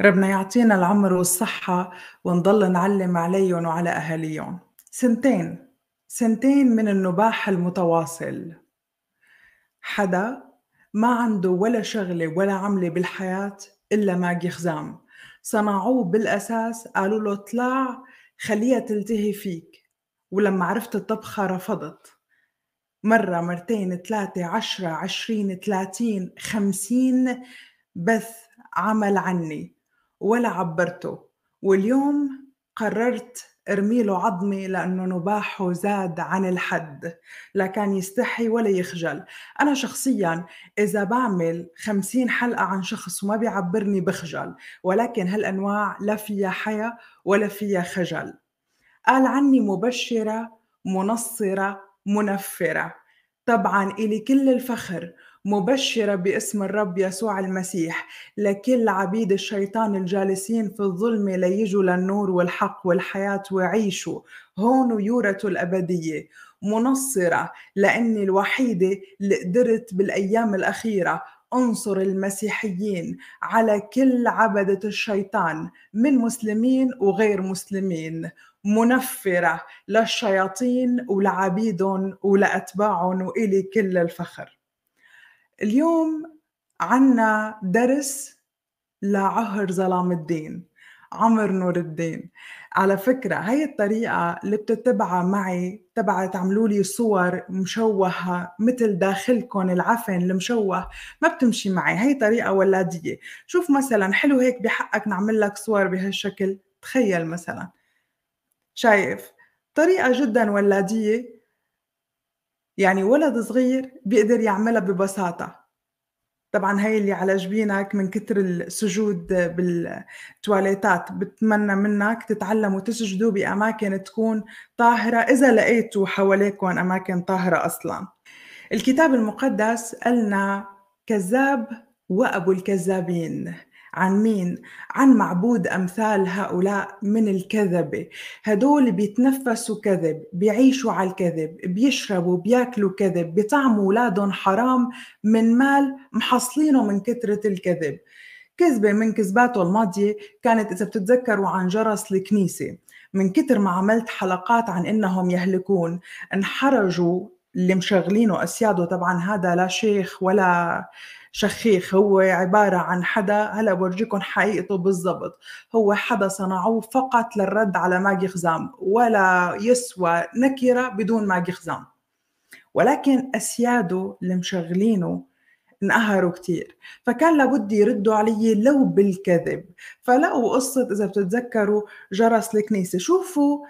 ربنا يعطينا العمر والصحة ونضل نعلم عليهم وعلى أهاليهم سنتين سنتين من النباح المتواصل حدا ما عنده ولا شغلة ولا عملة بالحياة إلا ماجي خزام صنعوه بالأساس قالوا له طلع خليها تلتهي فيك ولما عرفت الطبخة رفضت مرة مرتين ثلاثة عشرة عشرين ثلاثين خمسين بث عمل عني ولا عبرته واليوم قررت ارمي له عظمي لانه نباحه زاد عن الحد لا كان يستحي ولا يخجل انا شخصيا اذا بعمل خمسين حلقه عن شخص وما بيعبرني بخجل ولكن هالانواع لا فيها حياه ولا فيها خجل قال عني مبشره منصره منفره طبعا الي كل الفخر مبشرة باسم الرب يسوع المسيح لكل عبيد الشيطان الجالسين في الظلمة ليجوا للنور والحق والحياة ويعيشوا هون يورة الأبدية منصرة لأني الوحيدة اللي قدرت بالأيام الأخيرة انصر المسيحيين على كل عبدة الشيطان من مسلمين وغير مسلمين منفرة للشياطين ولعبيدهم ولأتباعهم وإلي كل الفخر اليوم عنا درس لعهر ظلام الدين عمر نور الدين على فكرة هاي الطريقة اللي بتتبعها معي تبعت عملوا لي صور مشوهة مثل داخلكم العفن المشوه ما بتمشي معي هاي طريقة ولادية شوف مثلا حلو هيك بحقك نعمل لك صور بهالشكل تخيل مثلا شايف طريقة جدا ولادية يعني ولد صغير بيقدر يعملها ببساطة طبعا هي اللي على جبينك من كتر السجود بالتواليتات بتمنى منك تتعلموا تسجدوا بأماكن تكون طاهرة إذا لقيتوا حواليكم أماكن طاهرة أصلا الكتاب المقدس قالنا كذاب وأبو الكذابين عن مين؟ عن معبود أمثال هؤلاء من الكذبة هدول بيتنفسوا كذب بيعيشوا على الكذب بيشربوا بياكلوا كذب بيطعموا أولادهم حرام من مال محصلينه من كثرة الكذب كذبة من كذباته الماضية كانت إذا بتتذكروا عن جرس الكنيسة من كتر ما عملت حلقات عن إنهم يهلكون انحرجوا اللي مشغلينه أسياده طبعا هذا لا شيخ ولا شخيخ هو عبارة عن حدا هلا بورجيكم حقيقته بالضبط هو حدا صنعوه فقط للرد على ماجي خزام ولا يسوى نكرة بدون ماجي خزام ولكن أسياده اللي مشغلينه انقهروا كتير فكان لابد يردوا علي لو بالكذب فلقوا قصة إذا بتتذكروا جرس الكنيسة شوفوا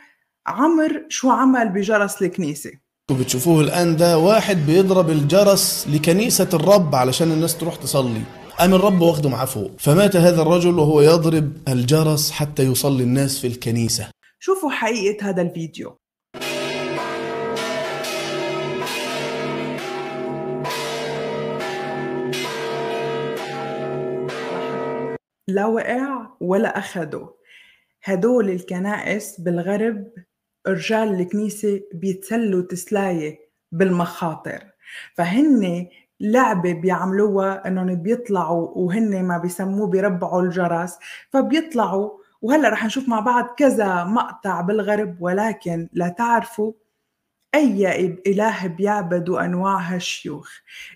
عمر شو عمل بجرس الكنيسه انتوا بتشوفوه الان ده واحد بيضرب الجرس لكنيسه الرب علشان الناس تروح تصلي قام الرب واخده معاه فوق فمات هذا الرجل وهو يضرب الجرس حتى يصلي الناس في الكنيسه شوفوا حقيقه هذا الفيديو لا وقع ولا أخده هدول الكنائس بالغرب رجال الكنيسة بيتسلوا تسلاية بالمخاطر فهن لعبه بيعملوها انهم بيطلعوا وهن ما بيسموه بيربعوا الجرس فبيطلعوا وهلا رح نشوف مع بعض كذا مقطع بالغرب ولكن لتعرفوا أي إله بيعبدوا أنواع هالشيوخ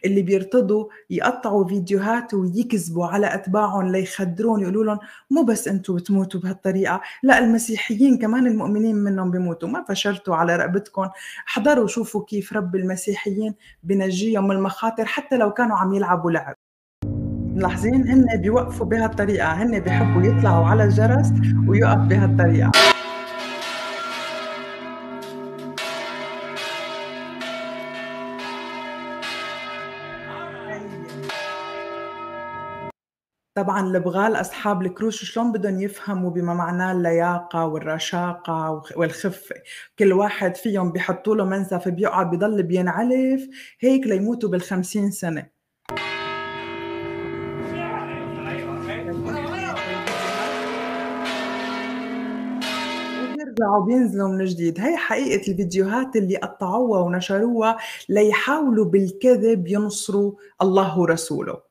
اللي بيرتضوا يقطعوا فيديوهات ويكذبوا على أتباعهم ليخدرون يقولوا لهم مو بس أنتم بتموتوا بهالطريقة لا المسيحيين كمان المؤمنين منهم بيموتوا ما فشلتوا على رقبتكم حضروا شوفوا كيف رب المسيحيين بنجيهم من المخاطر حتى لو كانوا عم يلعبوا لعب ملاحظين هن بيوقفوا بهالطريقة هن بيحبوا يطلعوا على الجرس ويقف بهالطريقة طبعا لبغال اصحاب الكروش شلون بدهم يفهموا بما معناه اللياقه والرشاقه والخفه كل واحد فيهم بيحطوا له منسف بيقعد بضل بينعلف هيك ليموتوا بالخمسين سنه بيرجعوا بينزلوا من جديد هي حقيقة الفيديوهات اللي قطعوها ونشروها ليحاولوا بالكذب ينصروا الله ورسوله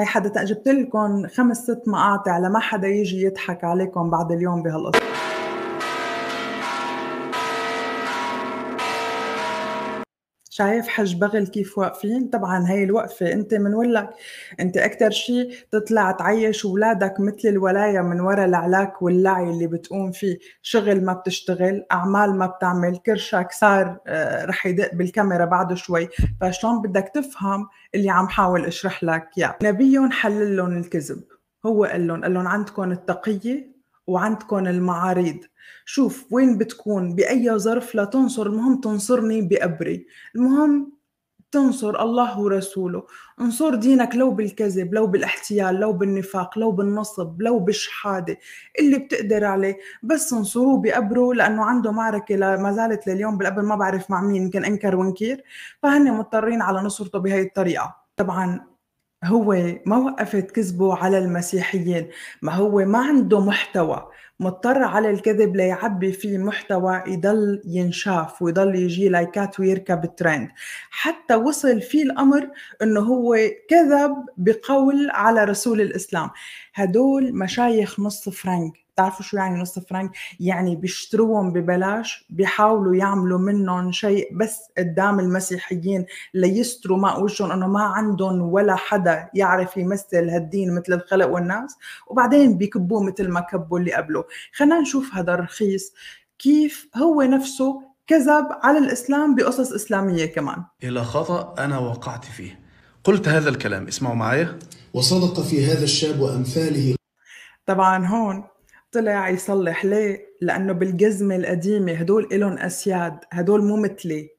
هي حدا جبت لكم خمس ست مقاطع لما حدا يجي يضحك عليكم بعد اليوم بهالقصه شايف حج بغل كيف واقفين طبعا هي الوقفه انت من ولك انت اكثر شيء تطلع تعيش اولادك مثل الولايه من وراء العلاك واللعي اللي بتقوم فيه شغل ما بتشتغل اعمال ما بتعمل كرشك صار آه، رح يدق بالكاميرا بعد شوي فشلون بدك تفهم اللي عم حاول اشرح لك اياه يعني نبي حلل لهم الكذب هو قال لهم قال لهم عندكم التقيه وعندكم المعاريض شوف وين بتكون بأي ظرف لا تنصر المهم تنصرني بأبري المهم تنصر الله ورسوله انصر دينك لو بالكذب لو بالاحتيال لو بالنفاق لو بالنصب لو بالشحادة اللي بتقدر عليه بس انصروه بقبره لأنه عنده معركة ما زالت لليوم بالقبر ما بعرف مع مين يمكن أنكر ونكير فهن مضطرين على نصرته بهي الطريقة طبعا هو ما وقفت كذبه على المسيحيين ما هو ما عنده محتوى مضطر على الكذب ليعبي فيه محتوى يضل ينشاف ويضل يجي لايكات ويركب الترند حتى وصل فيه الأمر أنه هو كذب بقول على رسول الإسلام هدول مشايخ نص فرنك بتعرفوا شو يعني نص فرنك يعني بيشتروهم ببلاش بيحاولوا يعملوا منهم شيء بس قدام المسيحيين ليستروا مع وجههم انه ما عندهم ولا حدا يعرف يمثل هالدين مثل الخلق والناس وبعدين بيكبوه مثل ما كبوا اللي قبله خلينا نشوف هذا الرخيص كيف هو نفسه كذب على الاسلام بقصص اسلاميه كمان الى خطا انا وقعت فيه قلت هذا الكلام اسمعوا معايا وصدق في هذا الشاب وامثاله طبعا هون طلع يصلح ليه؟ لأنه بالجزمة القديمة هدول إلهم أسياد هدول مو مثلي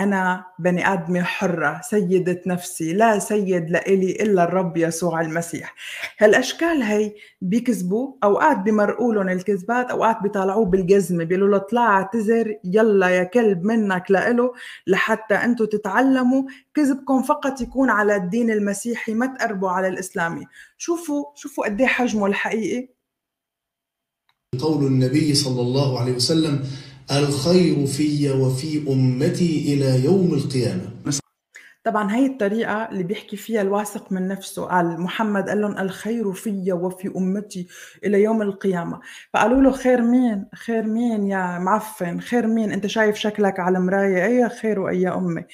أنا بني آدمة حرة سيدة نفسي لا سيد لإلي إلا الرب يسوع المسيح هالأشكال هي بيكذبوا أوقات بمرقولهم لهم الكذبات أوقات بيطالعوه بالجزمة بيقولوا له اطلع اعتذر يلا يا كلب منك لإله لحتى أنتوا تتعلموا كذبكم فقط يكون على الدين المسيحي ما تقربوا على الإسلامي شوفوا شوفوا قد حجمه الحقيقي قول النبي صلى الله عليه وسلم الخير في وفي أمتي إلى يوم القيامة طبعا هي الطريقة اللي بيحكي فيها الواثق من نفسه قال محمد قال لهم الخير في وفي أمتي إلى يوم القيامة فقالوا له خير مين خير مين يا معفن خير مين أنت شايف شكلك على المراية أي خير وأي امه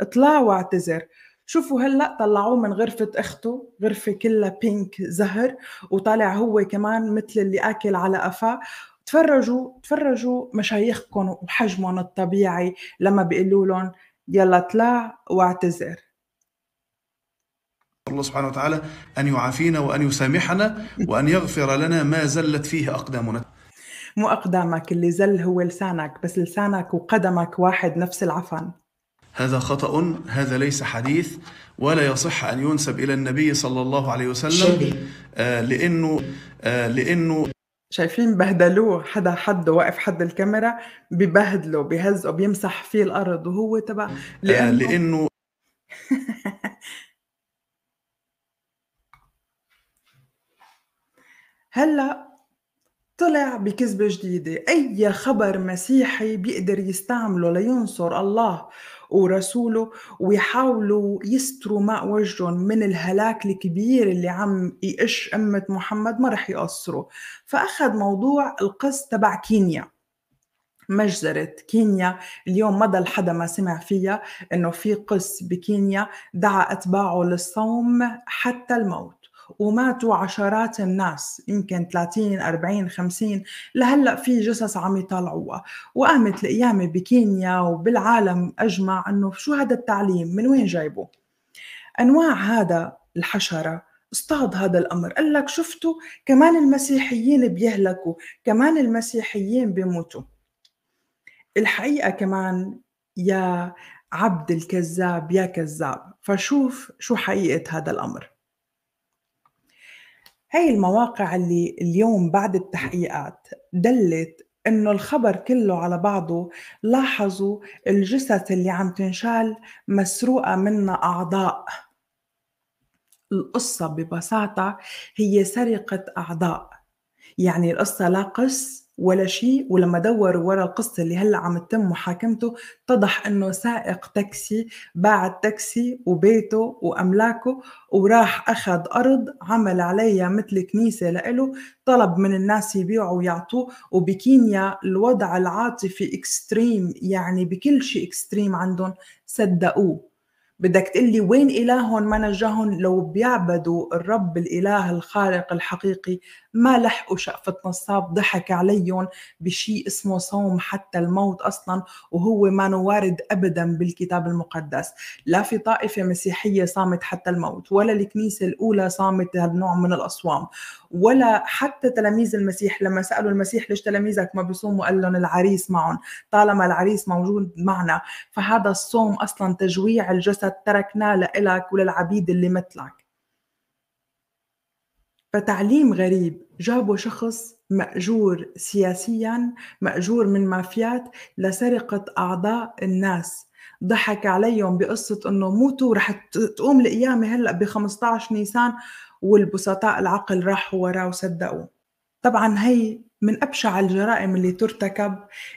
اطلع واعتذر شوفوا هلا طلعوه من غرفه اخته غرفه كلها بينك زهر وطالع هو كمان مثل اللي اكل على قفاه تفرجوا تفرجوا مشايخكم وحجمهم الطبيعي لما بيقولوا لهم يلا اطلع واعتذر الله سبحانه وتعالى أن يعافينا وأن يسامحنا وأن يغفر لنا ما زلت فيه أقدامنا مو أقدامك اللي زل هو لسانك بس لسانك وقدمك واحد نفس العفن هذا خطأ هذا ليس حديث ولا يصح أن ينسب إلى النبي صلى الله عليه وسلم آه لأنه آه لأنه شايفين بهدلوه حدا حده واقف حد الكاميرا ببهدله بهزقه بيمسح فيه الأرض وهو تبع لأنه, آه لأنه هلا طلع بكذبة جديدة أي خبر مسيحي بيقدر يستعمله لينصر الله ورسوله ويحاولوا يستروا ماء وجههم من الهلاك الكبير اللي عم يقش أمة محمد ما رح يقصروا فأخذ موضوع القص تبع كينيا مجزرة كينيا اليوم ما ضل حدا ما سمع فيها انه في قس بكينيا دعا اتباعه للصوم حتى الموت وماتوا عشرات الناس يمكن 30 40 50 لهلا في جثث عم يطلعوها وقامت القيامه بكينيا وبالعالم اجمع انه شو هذا التعليم من وين جايبه انواع هذا الحشره اصطاد هذا الامر قال لك شفتوا كمان المسيحيين بيهلكوا كمان المسيحيين بيموتوا الحقيقه كمان يا عبد الكذاب يا كذاب فشوف شو حقيقه هذا الامر هاي المواقع اللي اليوم بعد التحقيقات دلت انه الخبر كله على بعضه لاحظوا الجثث اللي عم تنشال مسروقه منا اعضاء القصه ببساطه هي سرقه اعضاء يعني القصه لا قس ولا شيء ولما دور ورا القصة اللي هلا عم تتم محاكمته اتضح انه سائق تاكسي باع التاكسي وبيته واملاكه وراح اخذ ارض عمل عليها مثل كنيسة لإله طلب من الناس يبيعوا ويعطوه وبكينيا الوضع العاطفي اكستريم يعني بكل شيء اكستريم عندهم صدقوه بدك تقول لي وين إلههم ما نجاهم لو بيعبدوا الرب الإله الخالق الحقيقي ما لحقوا شقفة نصاب ضحك عليهم بشيء اسمه صوم حتى الموت أصلا وهو ما نوارد أبدا بالكتاب المقدس لا في طائفة مسيحية صامت حتى الموت ولا الكنيسة الأولى صامت هالنوع من الأصوام ولا حتى تلاميذ المسيح لما سألوا المسيح ليش تلاميذك ما بيصوموا قال لهم العريس معهم طالما العريس موجود معنا فهذا الصوم أصلا تجويع الجسد الجسد تركناه لإلك وللعبيد اللي مثلك فتعليم غريب جابوا شخص مأجور سياسيا مأجور من مافيات لسرقة أعضاء الناس ضحك عليهم بقصة أنه موتوا ورح تقوم القيامة هلأ ب 15 نيسان والبسطاء العقل راحوا وراه وصدقوا طبعا هي من أبشع الجرائم اللي ترتكب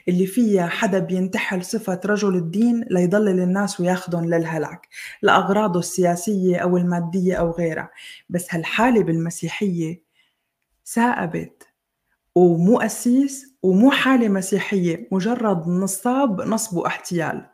اللي فيها حدا بينتحل صفة رجل الدين ليضلل الناس وياخدهم للهلاك لأغراضه السياسية أو المادية أو غيرها بس هالحالة بالمسيحية سائبت ومو اسيس ومو حالة مسيحية مجرد نصاب نصب احتيال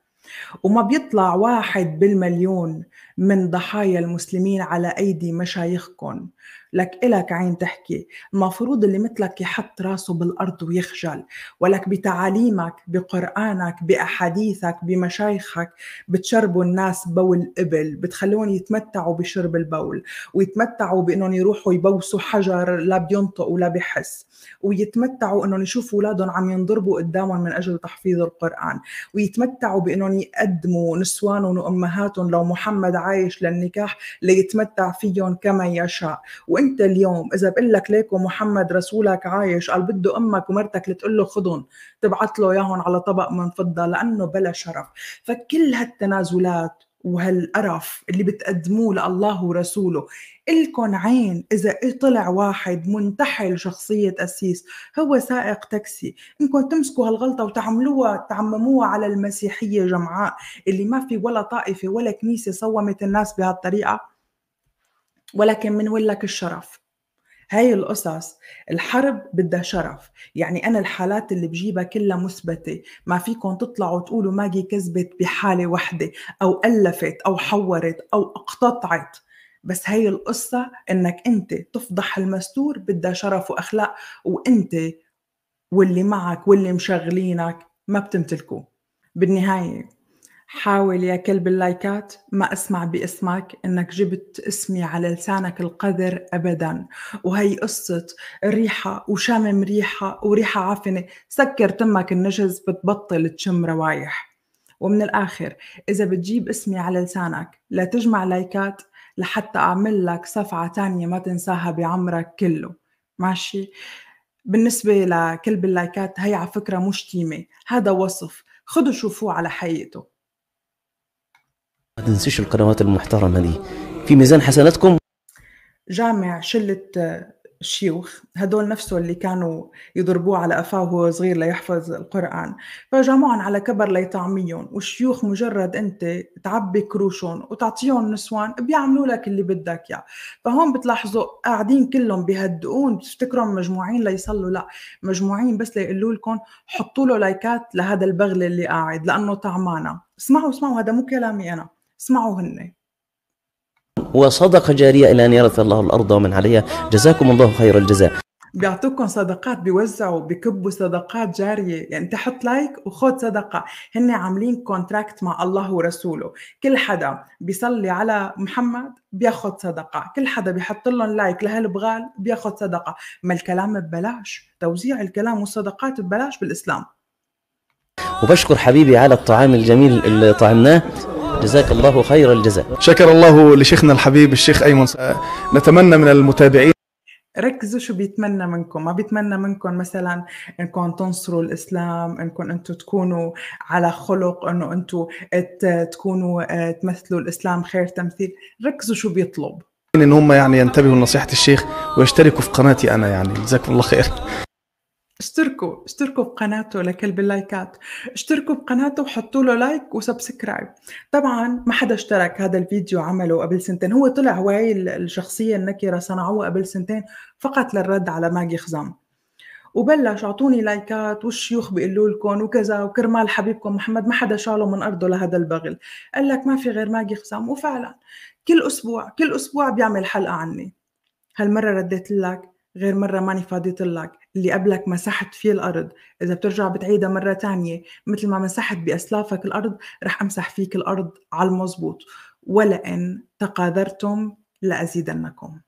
وما بيطلع واحد بالمليون من ضحايا المسلمين على أيدي مشايخكم لك إلك عين تحكي المفروض اللي مثلك يحط راسه بالأرض ويخجل ولك بتعاليمك بقرآنك بأحاديثك بمشايخك بتشربوا الناس بول إبل بتخلون يتمتعوا بشرب البول ويتمتعوا بأنهم يروحوا يبوسوا حجر لا بينطق ولا بحس ويتمتعوا أنهم يشوفوا أولادهم عم ينضربوا قدامهم من أجل تحفيظ القرآن ويتمتعوا بأنهم يقدموا نسوانهم وأمهاتهم لو محمد عايش للنكاح ليتمتع فيهم كما يشاء وإن وانت اليوم اذا بقول لك ليكو محمد رسولك عايش قال بده امك ومرتك لتقول له خذهم تبعت له اياهم على طبق من فضه لانه بلا شرف فكل هالتنازلات وهالقرف اللي بتقدموه لله ورسوله إلكن عين إذا طلع واحد منتحل شخصية أسيس هو سائق تاكسي إنكم تمسكوا هالغلطة وتعملوها تعمموها على المسيحية جمعاء اللي ما في ولا طائفة ولا كنيسة صومت الناس بهالطريقة ولكن من ولك الشرف هاي القصص الحرب بدها شرف يعني أنا الحالات اللي بجيبها كلها مثبتة ما فيكم تطلعوا تقولوا ماجي كذبت بحالة وحدة أو ألفت أو حورت أو اقتطعت بس هي القصة إنك أنت تفضح المستور بدها شرف وأخلاق وأنت واللي معك واللي مشغلينك ما بتمتلكوه بالنهاية حاول يا كلب اللايكات ما اسمع باسمك انك جبت اسمي على لسانك القذر ابدا وهي قصه ريحه وشامم ريحه وريحه عفنه سكر تمك النجز بتبطل تشم روايح ومن الاخر اذا بتجيب اسمي على لسانك لا تجمع لايكات لحتى اعمل لك صفعه تانية ما تنساها بعمرك كله ماشي بالنسبه لكلب اللايكات هي على فكره مش تيمه هذا وصف خدوا شوفوه على حقيقته ما تنسوش القنوات المحترمة دي في ميزان حسناتكم جامع شلة الشيوخ آه، هدول نفسه اللي كانوا يضربوه على قفاه وهو صغير ليحفظ القرآن فجمعهم على كبر ليطعميهم والشيوخ مجرد أنت تعبي كروشهم وتعطيهم نسوان بيعملوا لك اللي بدك إياه يعني. فهون بتلاحظوا قاعدين كلهم بيهدئون بتفتكرهم مجموعين ليصلوا لا مجموعين بس ليقولوا لكم حطوا له لايكات لهذا البغل اللي قاعد لأنه طعمانة اسمعوا اسمعوا هذا مو كلامي أنا اسمعوا هن وصدقة جارية إلى أن يرث الله الأرض ومن عليها جزاكم الله خير الجزاء بيعطوكم صدقات بيوزعوا بكبوا صدقات جارية يعني تحط لايك وخذ صدقة هن عاملين كونتراكت مع الله ورسوله كل حدا بيصلي على محمد بياخد صدقة كل حدا بيحط لهم لايك لهالبغال بياخد صدقة ما الكلام ببلاش توزيع الكلام والصدقات ببلاش بالإسلام وبشكر حبيبي على الطعام الجميل اللي طعمناه جزاك الله خير الجزاء شكر الله لشيخنا الحبيب الشيخ أيمن نتمنى من المتابعين ركزوا شو بيتمنى منكم ما بيتمنى منكم مثلا انكم تنصروا الاسلام انكم انتم تكونوا على خلق انه انتم تكونوا تمثلوا الاسلام خير تمثيل ركزوا شو بيطلب ان هم يعني ينتبهوا لنصيحه الشيخ ويشتركوا في قناتي انا يعني جزاكم الله خير اشتركوا اشتركوا بقناته لكلب اللايكات اشتركوا بقناته وحطوا له لايك وسبسكرايب طبعا ما حدا اشترك هذا الفيديو عمله قبل سنتين هو طلع هواي الشخصية النكرة صنعوها قبل سنتين فقط للرد على ماجي خزام وبلش اعطوني لايكات والشيوخ بيقولوا لكم وكذا وكرمال حبيبكم محمد ما حدا شاله من ارضه لهذا البغل قال لك ما في غير ماجي خزام وفعلا كل اسبوع كل اسبوع بيعمل حلقه عني هالمره رديت لك غير مره ماني فاضيه لك اللي قبلك مسحت فيه الأرض إذا بترجع بتعيدها مرة تانية مثل ما مسحت بأسلافك الأرض رح أمسح فيك الأرض على المزبوط ولئن تقاذرتم لأزيدنكم